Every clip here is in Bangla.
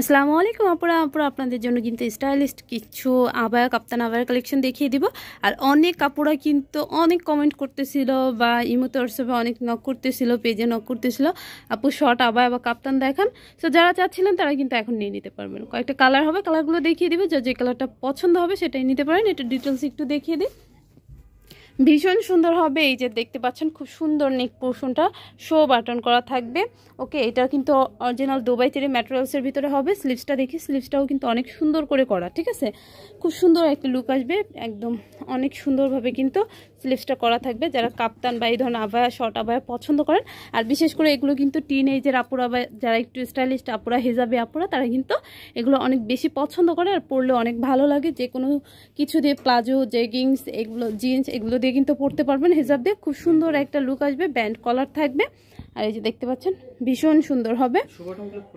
আসসালামু আলাইকুম আপুরা আপুরা আপনাদের জন্য কিন্তু স্টাইলিস্ট কিছু আবায়া কাপ্তান আবায়া কালেকশন দেখিয়ে দিব আর অনেক কাপড়া কিন্তু অনেক কমেন্ট করতেছিল বা ইমোতে হোয়াটসঅ্যাপে অনেক নক করতেছিল পেজে নক করতেছিল আপু শর্ট আবায়া বা কাপ্তান দেখান সো যারা চাচ্ছিলেন তারা কিন্তু এখন নিয়ে নিতে পারবেন কয়েকটা কালার হবে কালারগুলো দেখিয়ে দিবে যা যে কালারটা পছন্দ হবে সেটাই নিতে পারেন এটা ডিটেলস একটু দেখিয়ে দিই ভীষণ সুন্দর হবে এই যে দেখতে পাচ্ছেন খুব সুন্দর নেক পোর্শনটা শো বাটন করা থাকবে ওকে এটা কিন্তু অরিজিনাল দুবাই থেকে ম্যাটেরিয়ালসের ভিতরে হবে স্লিপসটা দেখি স্লিপসটাও কিন্তু অনেক সুন্দর করে করা ঠিক আছে খুব সুন্দর একটা লুক আসবে একদম অনেক সুন্দরভাবে কিন্তু স্লিভসটা করা থাকবে যারা কাপ্তান বা এই ধরনের আবায়া শর্ট আবায়া পছন্দ করেন আর বিশেষ করে এগুলো কিন্তু টিন এইজের আপুরা বা যারা একটু স্টাইলিস্ট আপুরা হেজাবে আপুরা তারা কিন্তু এগুলো অনেক বেশি পছন্দ করে আর পড়লে অনেক ভালো লাগে যে কোনো কিছু দিয়ে প্লাজো জেগিংস এগুলো জিন্স এগুলো দিয়ে কিন্তু পরতে পারবেন হেজাব দিয়ে খুব সুন্দর একটা লুক আসবে ব্যান্ড কলার থাকবে আর এই যে দেখতে পাচ্ছেন ভীষণ সুন্দর হবে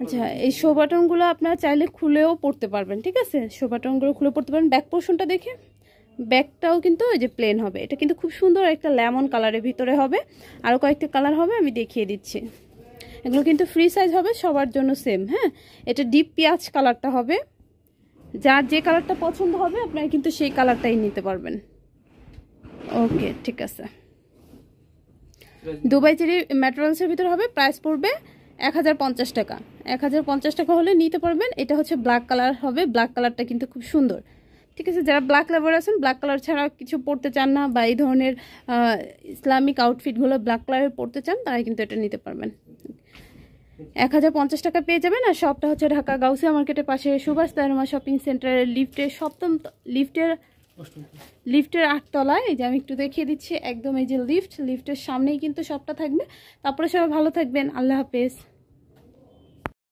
আচ্ছা এই শো বাটনগুলো আপনারা চাইলে খুলেও পড়তে পারবেন ঠিক আছে শো বাটনগুলো খুলে পড়তে পারবেন ব্যাক পোর্শনটা দেখে ব্যাকটাও কিন্তু ওই যে প্লেন হবে এটা কিন্তু খুব সুন্দর একটা লেমন কালারের ভিতরে হবে আরও কয়েকটা কালার হবে আমি দেখিয়ে দিচ্ছি এগুলো কিন্তু ফ্রি সাইজ হবে সবার জন্য সেম হ্যাঁ এটা ডিপ পেঁয়াজ কালারটা হবে যার যে কালারটা পছন্দ হবে আপনারা কিন্তু সেই কালারটাই নিতে পারবেন ওকে ঠিক আছে দুবাই চেরি ম্যাটেরিয়ালসের ভিতরে হবে প্রাইস পড়বে এক টাকা এক টাকা হলে নিতে পারবেন এটা হচ্ছে ব্ল্যাক কালার হবে ব্ল্যাক কালারটা কিন্তু খুব সুন্দর ঠিক আছে যারা ব্ল্যাক লাভার আছেন ব্ল্যাক কালার ছাড়া কিছু পড়তে চান না বা এই ধরনের ইসলামিক আউটফিটগুলো ব্ল্যাক কালারের পড়তে চান তারা কিন্তু এটা নিতে পারবেন এক হাজার পঞ্চাশ টাকা পেয়ে যাবেন আর শপটা হচ্ছে ঢাকা গাউসিয়া মার্কেটের পাশে সুভাষ তারমা শপিং সেন্টারের লিফটের সপ্তম লিফটের লিফটের আটতলায় এই যে আমি একটু দেখিয়ে দিচ্ছি একদম এই যে লিফট লিফটের সামনেই কিন্তু সবটা থাকবে তারপরে সবাই ভালো থাকবেন আল্লাহ হাফেজ